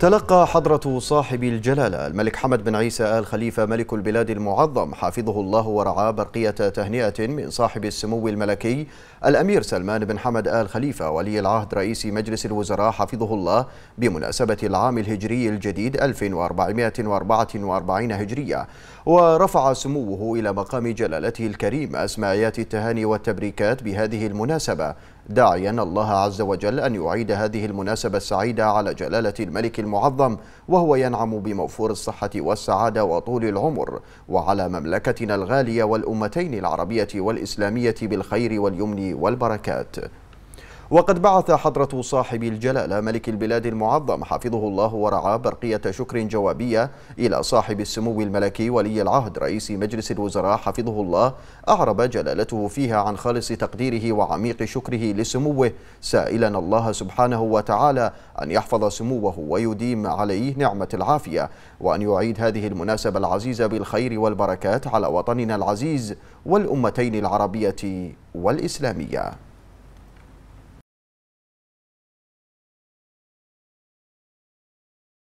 تلقى حضرة صاحب الجلالة الملك حمد بن عيسى آل خليفة ملك البلاد المعظم حافظه الله ورعاه برقية تهنئة من صاحب السمو الملكي الأمير سلمان بن حمد آل خليفة ولي العهد رئيس مجلس الوزراء حفظه الله بمناسبة العام الهجري الجديد 1444 هجرية ورفع سموه إلى مقام جلالته الكريم أسماءات التهاني والتبريكات بهذه المناسبة داعيا الله عز وجل أن يعيد هذه المناسبة السعيدة على جلالة الملك المعظم وهو ينعم بموفور الصحة والسعادة وطول العمر وعلى مملكتنا الغالية والأمتين العربية والإسلامية بالخير واليمن والبركات وقد بعث حضرة صاحب الجلالة ملك البلاد المعظم حفظه الله ورعاه برقية شكر جوابية إلى صاحب السمو الملكي ولي العهد رئيس مجلس الوزراء حفظه الله أعرب جلالته فيها عن خالص تقديره وعميق شكره لسموه سائلا الله سبحانه وتعالى أن يحفظ سموه ويديم عليه نعمة العافية وأن يعيد هذه المناسبة العزيزة بالخير والبركات على وطننا العزيز والأمتين العربية والإسلامية